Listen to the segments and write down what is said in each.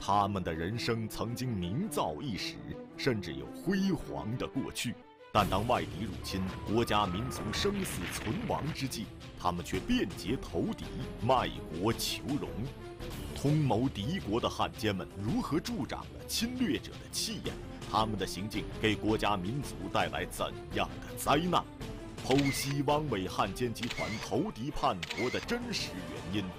他们的人生曾经名噪一时，甚至有辉煌的过去，但当外敌入侵、国家民族生死存亡之际，他们却变节投敌、卖国求荣，通谋敌国的汉奸们如何助长了侵略者的气焰？他们的行径给国家民族带来怎样的灾难？剖析汪伪汉奸集团投敌叛国的真实原因。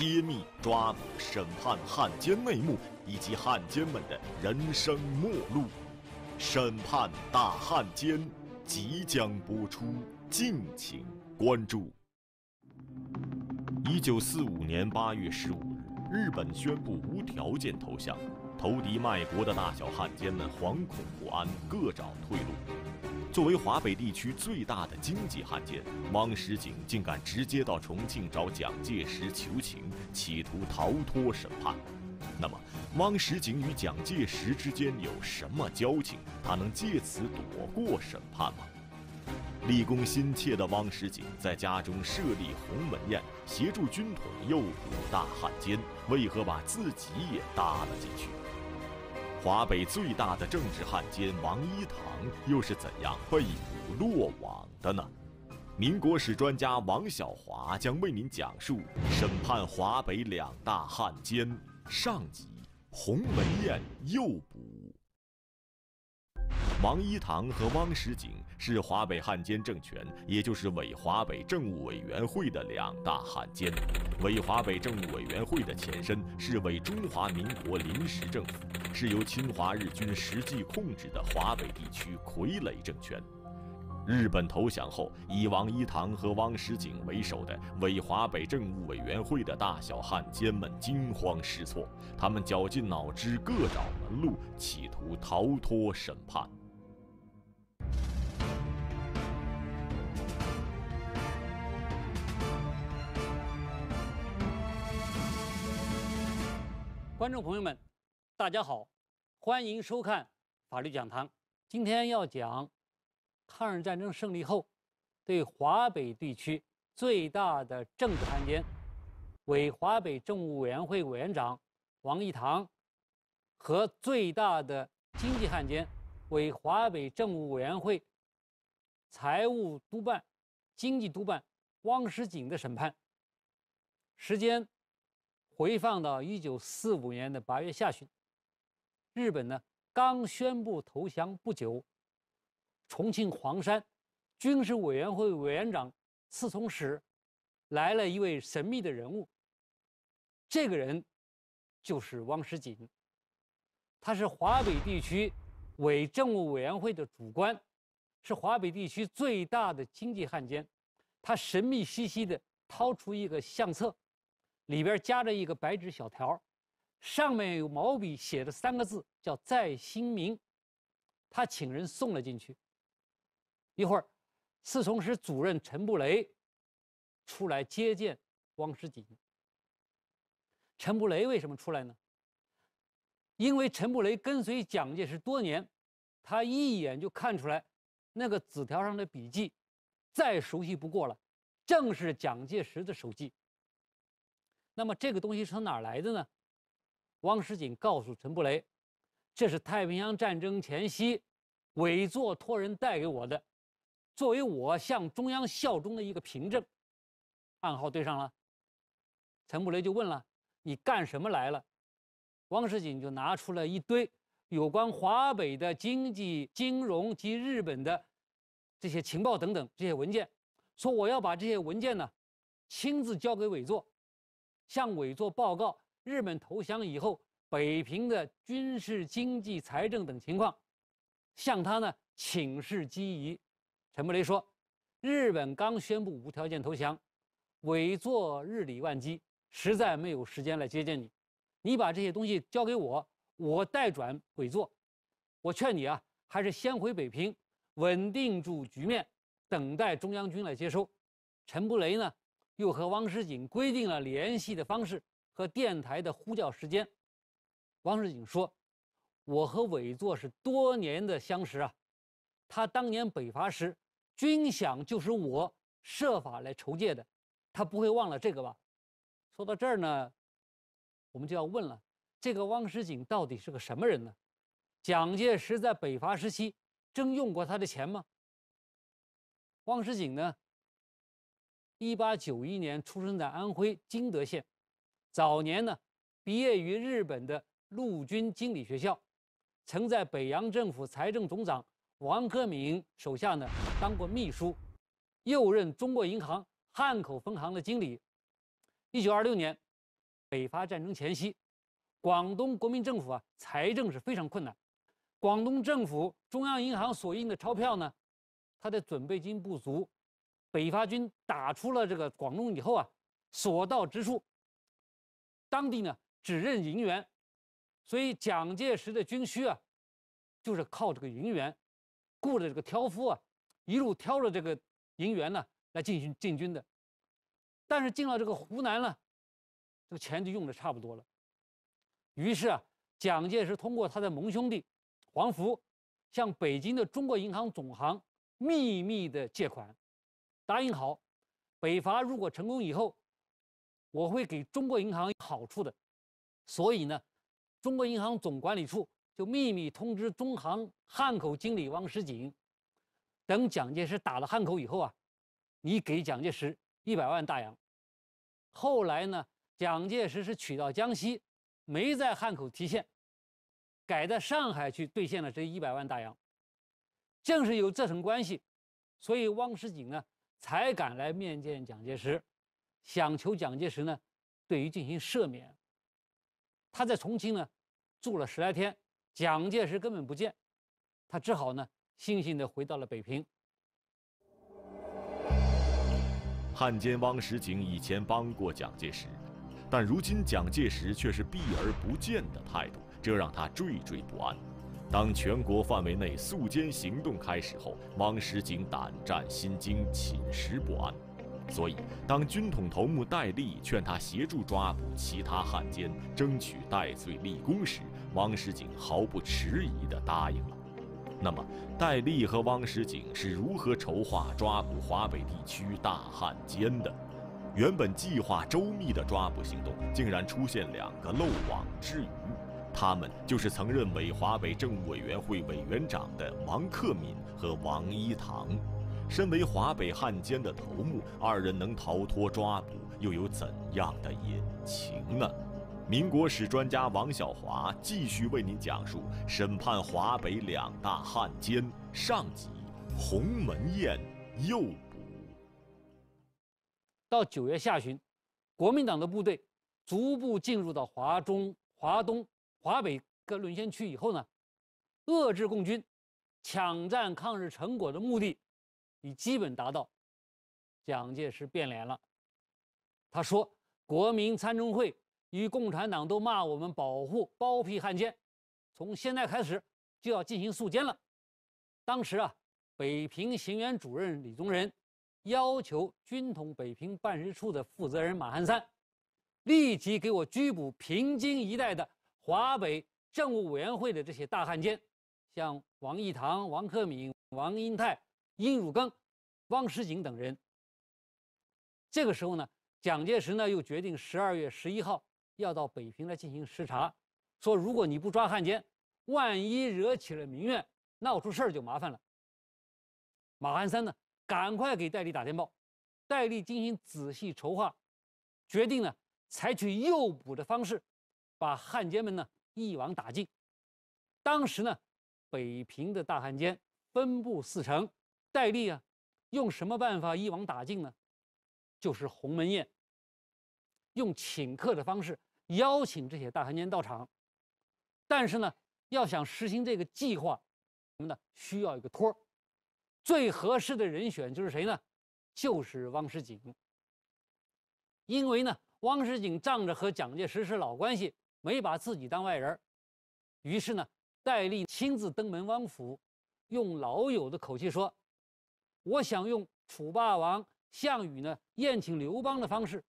揭秘、抓捕、审判汉奸内幕，以及汉奸们的人生末路。审判大汉奸即将播出，敬请关注。一九四五年八月十五日，日本宣布无条件投降，投敌卖国的大小汉奸们惶恐不安，各找退路。作为华北地区最大的经济汉奸，汪石井竟敢直接到重庆找蒋介石求情，企图逃脱审判。那么，汪石井与蒋介石之间有什么交情？他能借此躲过审判吗？立功心切的汪石井在家中设立鸿门宴，协助军统诱捕大汉奸，为何把自己也搭了进去？华北最大的政治汉奸王一堂又是怎样被捕落网的呢？民国史专家王小华将为您讲述《审判华北两大汉奸》上集：鸿门宴诱捕王一堂和汪石景。是华北汉奸政权，也就是伪华北政务委员会的两大汉奸。伪华北政务委员会的前身是伪中华民国临时政府，是由侵华日军实际控制的华北地区傀儡政权。日本投降后，以王一堂和汪时景为首的伪华北政务委员会的大小汉奸们惊慌失措，他们绞尽脑汁，各找门路，企图逃脱审判。观众朋友们，大家好，欢迎收看《法律讲堂》。今天要讲抗日战争胜利后，对华北地区最大的政治汉奸，伪华北政务委员会委员长王义堂和最大的经济汉奸，伪华北政务委员会财务督办、经济督办汪石景的审判。时间。回放到一九四五年的八月下旬，日本呢刚宣布投降不久，重庆黄山军事委员会委员长侍从室来了一位神秘的人物。这个人就是汪石锦，他是华北地区伪政务委员会的主官，是华北地区最大的经济汉奸。他神秘兮兮的掏出一个相册。里边夹着一个白纸小条，上面有毛笔写的三个字，叫“再兴明”。他请人送了进去。一会儿，侍从室主任陈布雷出来接见汪斯锦。陈布雷为什么出来呢？因为陈布雷跟随蒋介石多年，他一眼就看出来，那个纸条上的笔迹，再熟悉不过了，正是蒋介石的手迹。那么这个东西从哪来的呢？汪世锦告诉陈布雷，这是太平洋战争前夕，委座托人带给我的，作为我向中央效忠的一个凭证。暗号对上了。陈布雷就问了：“你干什么来了？”汪世锦就拿出了一堆有关华北的经济、金融及日本的这些情报等等这些文件，说：“我要把这些文件呢，亲自交给委座。”向委座报告日本投降以后北平的军事、经济、财政等情况，向他呢请示机宜。陈布雷说：“日本刚宣布无条件投降，委座日理万机，实在没有时间来接见你。你把这些东西交给我，我代转委座。我劝你啊，还是先回北平，稳定住局面，等待中央军来接收。”陈布雷呢？又和汪石景规定了联系的方式和电台的呼叫时间。汪石景说：“我和委座是多年的相识啊，他当年北伐时军饷就是我设法来筹借的，他不会忘了这个吧？”说到这儿呢，我们就要问了：这个汪石景到底是个什么人呢？蒋介石在北伐时期征用过他的钱吗？汪世景呢？一八九一年出生在安徽金德县，早年呢毕业于日本的陆军经理学校，曾在北洋政府财政总长王克敏手下呢当过秘书，又任中国银行汉口分行的经理。一九二六年，北伐战争前夕，广东国民政府啊财政是非常困难，广东政府中央银行所印的钞票呢，它的准备金不足。北伐军打出了这个广东以后啊，所到之处，当地呢只认银元，所以蒋介石的军需啊，就是靠这个银元雇了这个挑夫啊，一路挑着这个银元呢来进行进军的。但是进了这个湖南呢，这个钱就用的差不多了。于是啊，蒋介石通过他的盟兄弟黄福，向北京的中国银行总行秘密的借款。答应好，北伐如果成功以后，我会给中国银行好处的。所以呢，中国银行总管理处就秘密通知中行汉口经理汪石景，等蒋介石打了汉口以后啊，你给蒋介石一百万大洋。后来呢，蒋介石是取到江西，没在汉口提现，改在上海去兑现了这一百万大洋。正是有这层关系，所以汪石景呢。才敢来面见蒋介石，想求蒋介石呢，对于进行赦免。他在重庆呢，住了十来天，蒋介石根本不见，他只好呢，悻悻地回到了北平。汉奸汪石景以前帮过蒋介石，但如今蒋介石却是避而不见的态度，这让他惴惴不安。当全国范围内肃奸行动开始后，汪石井胆战心惊，寝食不安。所以，当军统头目戴笠劝他协助抓捕其他汉奸，争取戴罪立功时，汪石井毫不迟疑地答应了。那么，戴笠和汪石井是如何筹划抓捕华北地区大汉奸的？原本计划周密的抓捕行动，竟然出现两个漏网之鱼。他们就是曾任伪华北政务委员会委员长的王克敏和王一堂，身为华北汉奸的头目，二人能逃脱抓捕，又有怎样的隐情呢？民国史专家王小华继续为您讲述审判华北两大汉奸上级鸿门宴》，诱捕。到九月下旬，国民党的部队逐步进入到华中华东。华北各沦陷区以后呢，遏制共军，抢占抗日成果的目的，已基本达到。蒋介石变脸了，他说：“国民参政会与共产党都骂我们保护包庇汉奸，从现在开始就要进行肃奸了。”当时啊，北平行辕主任李宗仁要求军统北平办事处的负责人马汉三，立即给我拘捕平津一带的。华北政务委员会的这些大汉奸，像王义堂、王克敏、王英泰、殷汝耕、汪石景等人。这个时候呢，蒋介石呢又决定十二月十一号要到北平来进行视察，说如果你不抓汉奸，万一惹起了民怨，闹出事儿就麻烦了。马汉三呢，赶快给戴笠打电报，戴笠进行仔细筹划，决定呢采取诱捕的方式。把汉奸们呢一网打尽。当时呢，北平的大汉奸分布四城，戴笠啊，用什么办法一网打尽呢？就是鸿门宴，用请客的方式邀请这些大汉奸到场。但是呢，要想实行这个计划，我们呢需要一个托儿，最合适的人选就是谁呢？就是汪世景，因为呢，汪世景仗着和蒋介石是老关系。没把自己当外人，于是呢，戴笠亲自登门汪府，用老友的口气说：“我想用楚霸王项羽呢宴请刘邦的方式，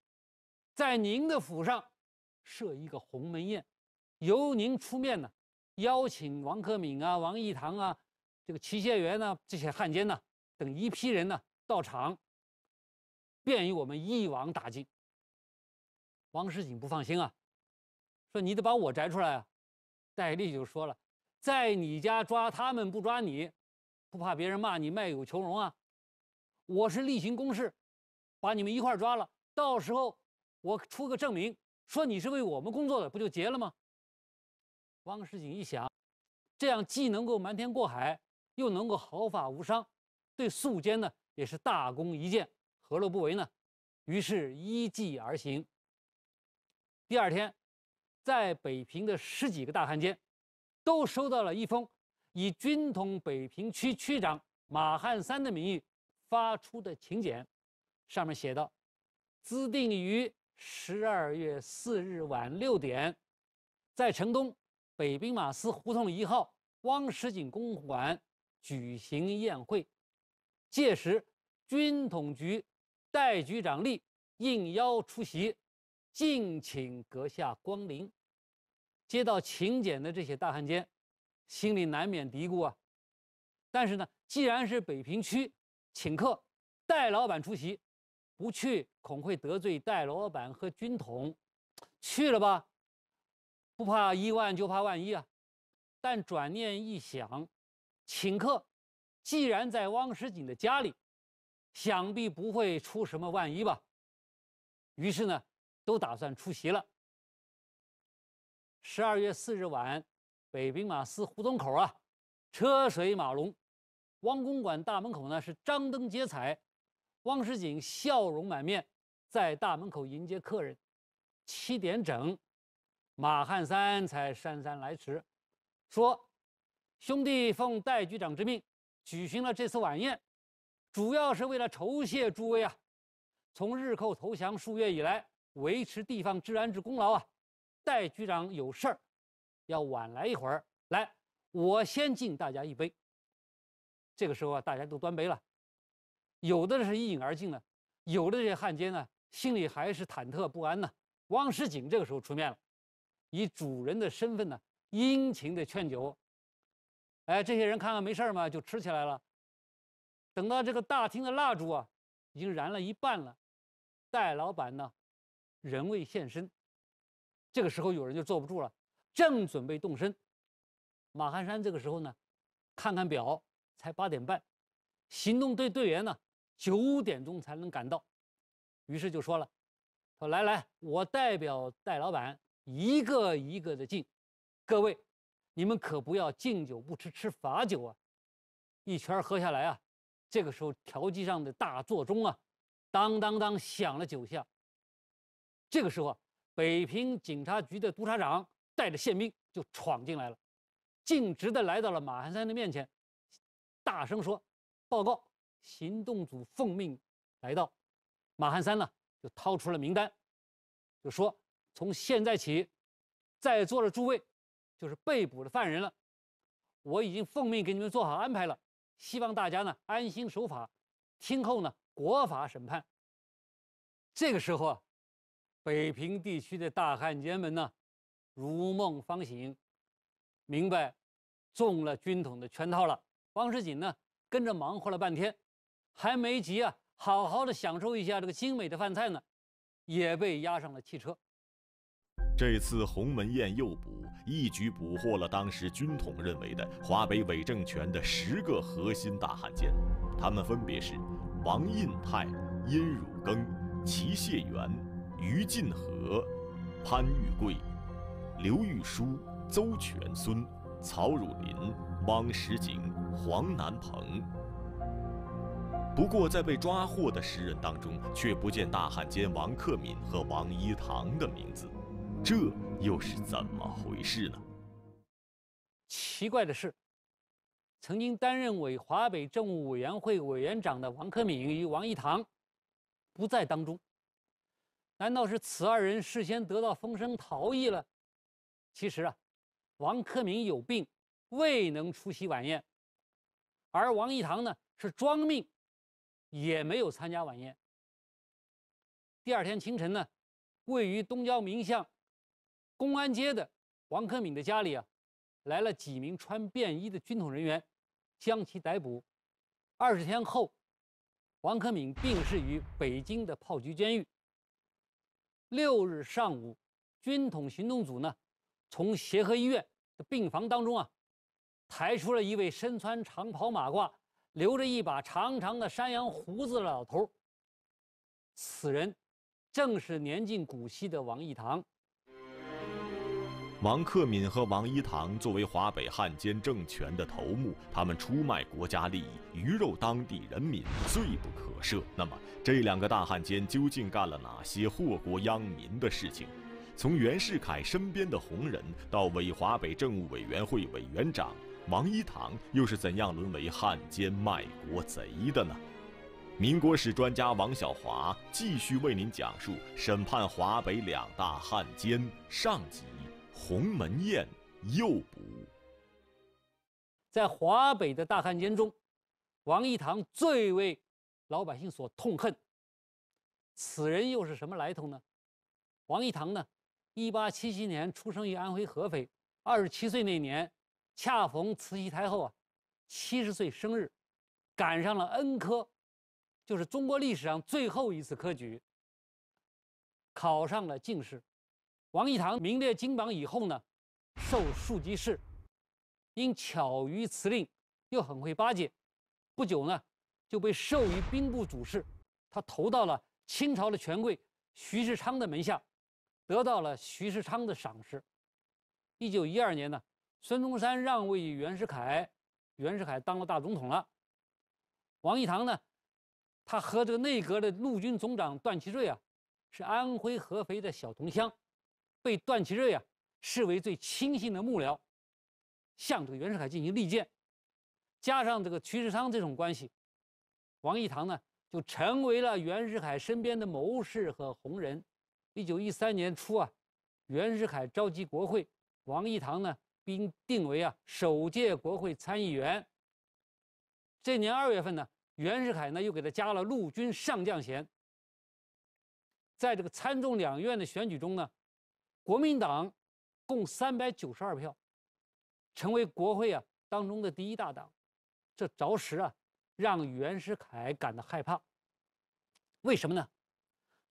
在您的府上设一个鸿门宴，由您出面呢邀请王克敏啊、王义堂啊、这个祁县元呢这些汉奸呢等一批人呢到场，便于我们一网打尽。”王世景不放心啊。说你得把我摘出来啊！戴笠就说了，在你家抓他们不抓你，不怕别人骂你卖友求荣啊？我是例行公事，把你们一块抓了，到时候我出个证明，说你是为我们工作的，不就结了吗？汪世锦一想，这样既能够瞒天过海，又能够毫发无伤，对素奸呢也是大功一件，何乐不为呢？于是依计而行。第二天。在北平的十几个大汉奸，都收到了一封以军统北平区区长马汉三的名义发出的请柬，上面写道：“兹定于十二月四日晚六点，在城东北兵马司胡同一号汪石井公馆举行宴会，届时军统局代局长立应邀出席。”敬请阁下光临。接到请柬的这些大汉奸，心里难免嘀咕啊。但是呢，既然是北平区请客，戴老板出席，不去恐会得罪戴老板和军统，去了吧，不怕一万就怕万一啊。但转念一想，请客既然在汪石锦的家里，想必不会出什么万一吧。于是呢。都打算出席了。十二月四日晚，北兵马司胡同口啊，车水马龙；汪公馆大门口呢是张灯结彩，汪世景笑容满面，在大门口迎接客人。七点整，马汉三才姗姗来迟，说：“兄弟奉戴局长之命，举行了这次晚宴，主要是为了酬谢诸位啊。从日寇投降数月以来。”维持地方治安之功劳啊，戴局长有事儿，要晚来一会儿。来，我先敬大家一杯。这个时候啊，大家都端杯了，有的是一饮而尽了，有的这些汉奸呢，心里还是忐忑不安呢。汪世景这个时候出面了，以主人的身份呢，殷勤的劝酒。哎，这些人看看没事儿嘛，就吃起来了。等到这个大厅的蜡烛啊，已经燃了一半了，戴老板呢。人未现身，这个时候有人就坐不住了，正准备动身。马汉山这个时候呢，看看表，才八点半，行动队队员呢九点钟才能赶到，于是就说了：“说来来，我代表戴老板，一个一个的敬各位，你们可不要敬酒不吃吃罚酒啊！”一圈喝下来啊，这个时候调机上的大座钟啊，当当当响了九下。这个时候啊，北平警察局的督察长带着宪兵就闯进来了，径直的来到了马汉三的面前，大声说：“报告，行动组奉命来到。”马汉三呢，就掏出了名单，就说：“从现在起，在座的诸位就是被捕的犯人了，我已经奉命给你们做好安排了，希望大家呢安心守法，听候呢国法审判。”这个时候啊。北平地区的大汉奸们呢，如梦方醒，明白中了军统的圈套了。汪世锦呢，跟着忙活了半天，还没急啊，好好的享受一下这个精美的饭菜呢，也被押上了汽车。这次鸿门宴诱捕，一举捕获了当时军统认为的华北伪政权的十个核心大汉奸，他们分别是王印泰、殷汝耕、齐燮元。于进和、潘玉贵、刘玉书、邹全孙、曹汝霖、汪石景、黄南鹏。不过，在被抓获的十人当中，却不见大汉奸王克敏和王一堂的名字，这又是怎么回事呢？奇怪的是，曾经担任伪华北政务委员会委员长的王克敏与王一堂不在当中。难道是此二人事先得到风声逃逸了？其实啊，王克敏有病，未能出席晚宴；而王一堂呢，是装病，也没有参加晚宴。第二天清晨呢，位于东郊民巷公安街的王克敏的家里啊，来了几名穿便衣的军统人员，将其逮捕。二十天后，王克敏病逝于北京的炮局监狱。六日上午，军统行动组呢，从协和医院的病房当中啊，抬出了一位身穿长袍马褂、留着一把长长的山羊胡子的老头。此人正是年近古稀的王义堂。王克敏和王一堂作为华北汉奸政权的头目，他们出卖国家利益，鱼肉当地人民，罪不可赦。那么，这两个大汉奸究竟干了哪些祸国殃民的事情？从袁世凯身边的红人到伪华北政务委员会委员长，王一堂又是怎样沦为汉奸卖国贼的呢？民国史专家王小华继续为您讲述审判华北两大汉奸上集。鸿门宴诱捕，在华北的大汉奸中，王一堂最为老百姓所痛恨。此人又是什么来头呢？王一堂呢？一八七七年出生于安徽合肥。二十七岁那年，恰逢慈禧太后啊七十岁生日，赶上了恩科，就是中国历史上最后一次科举，考上了进士。王义堂名列金榜以后呢，授庶吉士，因巧于词令，又很会巴结，不久呢，就被授予兵部主事。他投到了清朝的权贵徐世昌的门下，得到了徐世昌的赏识。一九一二年呢，孙中山让位于袁世凯，袁世凯当了大总统了。王义堂呢，他和这个内阁的陆军总长段祺瑞啊，是安徽合肥的小同乡。被段祺瑞啊视为最亲信的幕僚，向这个袁世凯进行力荐，加上这个徐世昌这种关系，王义堂呢就成为了袁世凯身边的谋士和红人。一九一三年初啊，袁世凯召集国会，王义堂呢并定为啊首届国会参议员。这年二月份呢，袁世凯呢又给他加了陆军上将衔。在这个参众两院的选举中呢。国民党共三百九十二票，成为国会啊当中的第一大党，这着实啊让袁世凯感到害怕。为什么呢？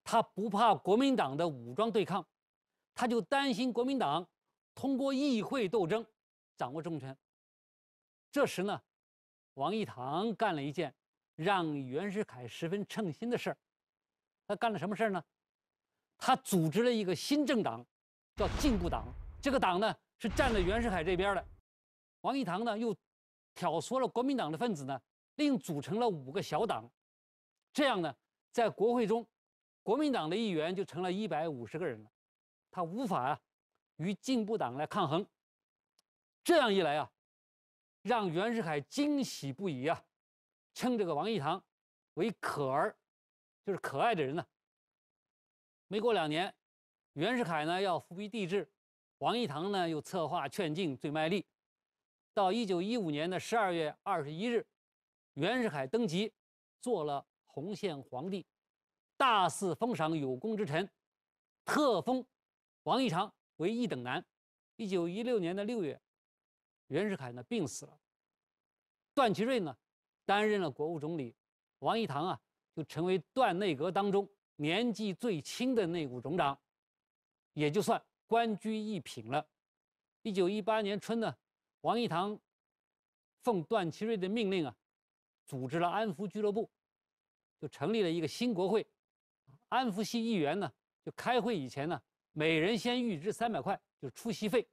他不怕国民党的武装对抗，他就担心国民党通过议会斗争掌握政权。这时呢，王义堂干了一件让袁世凯十分称心的事儿。他干了什么事儿呢？他组织了一个新政党。叫进步党，这个党呢是站在袁世凯这边的。王义堂呢又挑唆了国民党的分子呢，另组成了五个小党。这样呢，在国会中，国民党的议员就成了一百五十个人了，他无法啊与进步党来抗衡。这样一来啊，让袁世凯惊喜不已啊，称这个王义堂为可儿，就是可爱的人呢。没过两年。袁世凯呢要复辟帝制，王义堂呢又策划劝进最卖力。到一九一五年的十二月二十一日，袁世凯登基，做了洪宪皇帝，大肆封赏有功之臣，特封王义常为一等男。一九一六年的六月，袁世凯呢病死了。段祺瑞呢担任了国务总理，王义堂啊就成为段内阁当中年纪最轻的内务总长。也就算官居一品了。一九一八年春呢，王义堂奉段祺瑞的命令啊，组织了安福俱乐部，就成立了一个新国会。安福系议员呢，就开会以前呢，每人先预支三百块，就是出席费。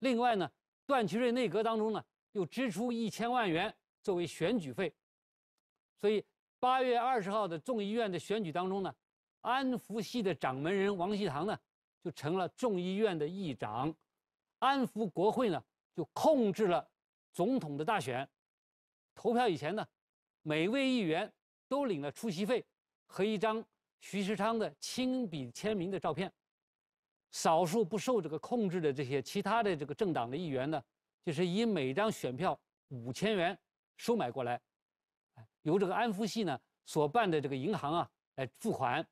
另外呢，段祺瑞内阁当中呢，又支出一千万元作为选举费。所以八月二十号的众议院的选举当中呢，安福系的掌门人王锡堂呢。就成了众议院的议长，安抚国会呢，就控制了总统的大选。投票以前呢，每位议员都领了出席费和一张徐世昌的亲笔签名的照片。少数不受这个控制的这些其他的这个政党的议员呢，就是以每张选票五千元收买过来，由这个安福系呢所办的这个银行啊来付款。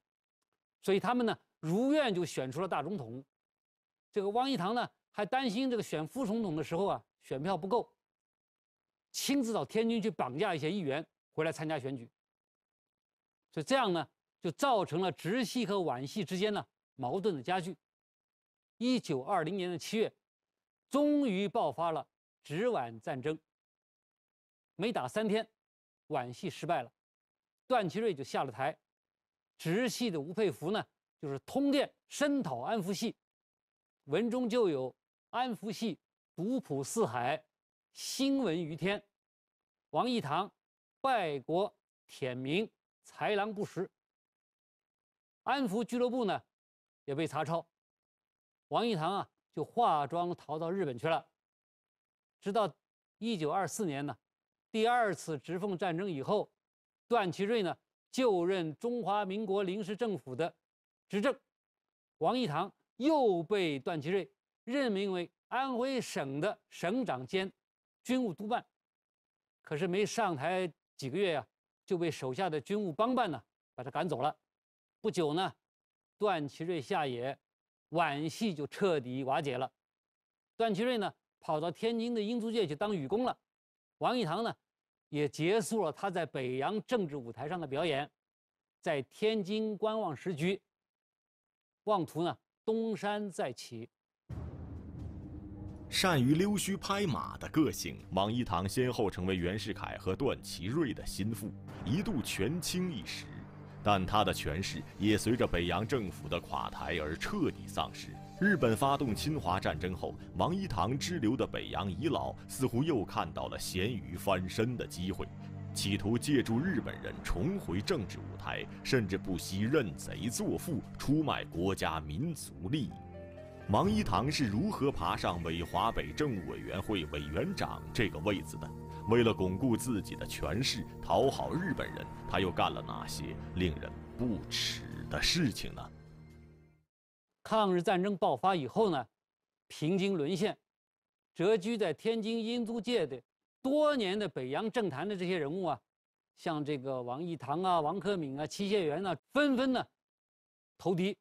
所以他们呢。如愿就选出了大总统，这个汪一堂呢还担心这个选副总统的时候啊选票不够，亲自到天津去绑架一些议员回来参加选举，所以这样呢就造成了直系和皖系之间呢矛盾的加剧。一九二零年的七月，终于爆发了直皖战争。没打三天，皖系失败了，段祺瑞就下了台，直系的吴佩孚呢。就是通电深讨安福系，文中就有“安福系独普四海，新闻于天”，王义堂败国舔民，豺狼不食。安福俱乐部呢，也被查抄，王义堂啊，就化妆逃到日本去了。直到一九二四年呢，第二次直奉战争以后，段祺瑞呢就任中华民国临时政府的。执政，王义堂又被段祺瑞任命为安徽省的省长兼军务督办，可是没上台几个月呀，就被手下的军务帮办呢把他赶走了。不久呢，段祺瑞下野，皖系就彻底瓦解了。段祺瑞呢跑到天津的英租界去当女工了，王义堂呢也结束了他在北洋政治舞台上的表演，在天津观望时局。妄图呢东山再起。善于溜须拍马的个性，王一堂先后成为袁世凯和段祺瑞的心腹，一度权倾一时，但他的权势也随着北洋政府的垮台而彻底丧失。日本发动侵华战争后，王一堂支流的北洋遗老似乎又看到了咸鱼翻身的机会。企图借助日本人重回政治舞台，甚至不惜认贼作父、出卖国家民族利益。王一堂是如何爬上伪华北政务委员会委员长这个位子的？为了巩固自己的权势、讨好日本人，他又干了哪些令人不齿的事情呢？抗日战争爆发以后呢，平津沦陷，蛰居在天津英租界的。多年的北洋政坛的这些人物啊，像这个王义堂啊、王克敏啊、齐燮元啊，纷纷呢投敌。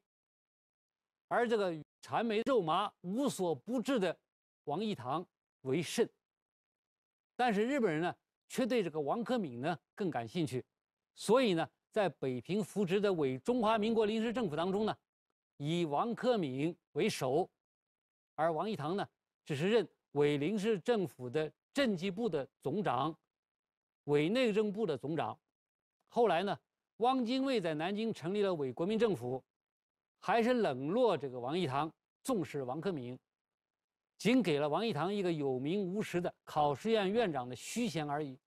而这个谄媚肉麻、无所不至的王义堂为甚。但是日本人呢，却对这个王克敏呢更感兴趣，所以呢，在北平扶植的伪中华民国临时政府当中呢，以王克敏为首，而王义堂呢只是任伪临时政府的。政绩部的总长，委内政部的总长，后来呢，汪精卫在南京成立了伪国民政府，还是冷落这个王揖堂，重视王克敏，仅给了王揖堂一个有名无实的考试院院长的虚衔而已。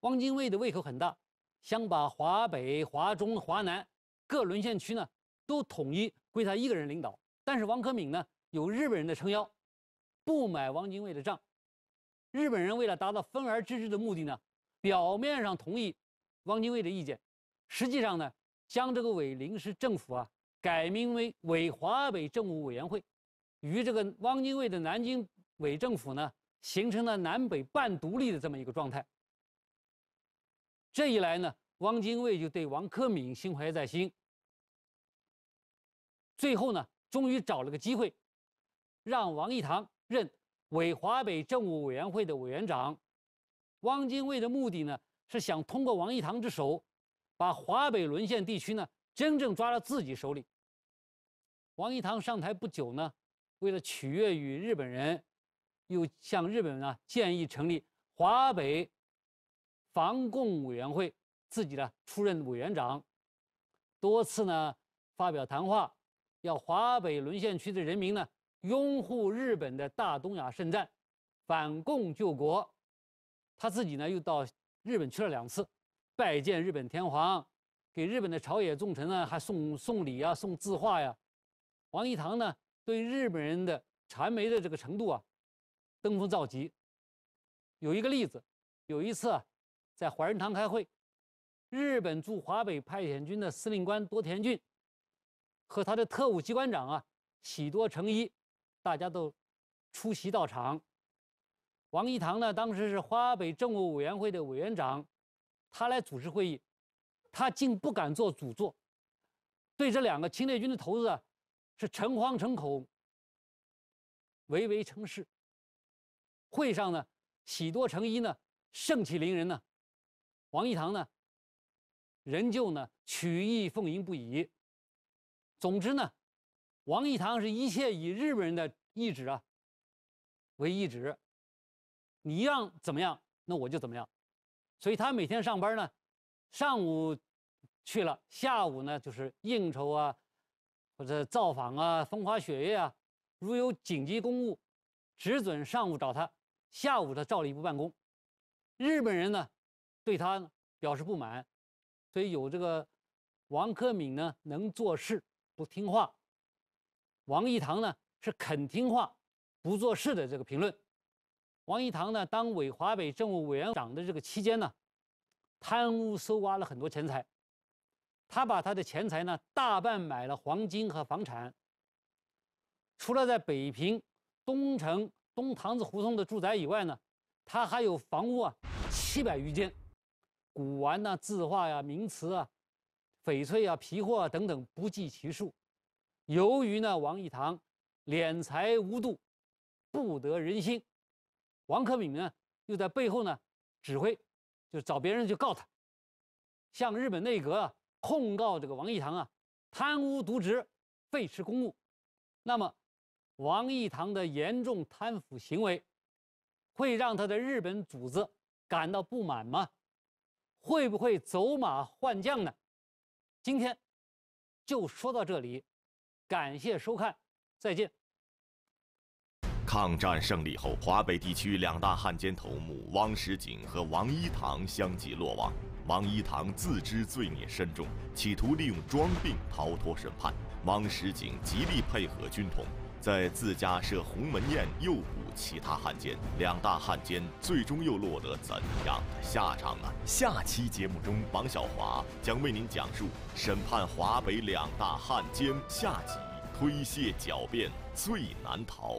汪精卫的胃口很大，想把华北、华中、华南各沦陷区呢都统一归他一个人领导，但是王克敏呢有日本人的撑腰，不买汪精卫的账。日本人为了达到分而治之的目的呢，表面上同意汪精卫的意见，实际上呢，将这个伪临时政府啊改名为伪华北政务委员会，与这个汪精卫的南京伪政府呢，形成了南北半独立的这么一个状态。这一来呢，汪精卫就对王克敏心怀在心。最后呢，终于找了个机会，让王义堂任。伪华北政务委员会的委员长汪精卫的目的呢，是想通过王一堂之手，把华北沦陷地区呢真正抓到自己手里。王一堂上台不久呢，为了取悦于日本人，又向日本人呢建议成立华北防共委员会，自己呢出任委员长，多次呢发表谈话，要华北沦陷区的人民呢。拥护日本的大东亚圣战，反共救国，他自己呢又到日本去了两次，拜见日本天皇，给日本的朝野重臣啊还送送礼啊送字画呀。王一堂呢对日本人的谄媚的这个程度啊，登峰造极。有一个例子，有一次在怀仁堂开会，日本驻华北派遣军的司令官多田骏和他的特务机关长啊喜多诚一。大家都出席到场，王一堂呢，当时是华北政务委员会的委员长，他来主持会议，他竟不敢坐主座，对这两个侵略军的头子是诚惶诚恐，唯唯称是。会上呢，喜多诚一呢，盛气凌人呢，王一堂呢，仍旧呢，曲意奉迎不已。总之呢。王义堂是一切以日本人的意志啊为意志，你让怎么样，那我就怎么样。所以他每天上班呢，上午去了，下午呢就是应酬啊，或者造访啊，风花雪月啊。如有紧急公务，只准上午找他，下午他照例不办公。日本人呢对他表示不满，所以有这个王克敏呢能做事不听话。王一堂呢是肯听话、不做事的这个评论。王一堂呢当伪华北政务委员长的这个期间呢，贪污搜刮了很多钱财。他把他的钱财呢大半买了黄金和房产。除了在北平东城东堂子胡同的住宅以外呢，他还有房屋啊七百余间，古玩呐、字画呀、名瓷啊、翡翠啊、皮货啊等等不计其数。由于呢，王义堂敛财无度，不得人心，王克敏呢又在背后呢指挥，就找别人去告他，向日本内阁控告这个王义堂啊贪污渎职，废弛公务。那么，王义堂的严重贪腐行为会让他的日本主子感到不满吗？会不会走马换将呢？今天就说到这里。感谢收看，再见。抗战胜利后，华北地区两大汉奸头目汪石景和王一堂相继落网。王一堂自知罪孽深重，企图利用装病逃脱审判。汪石景极力配合军统。在自家设鸿门宴诱捕其他汉奸，两大汉奸最终又落得怎样的下场呢？下期节目中，王小华将为您讲述审判华北两大汉奸下集，推卸狡辩最难逃。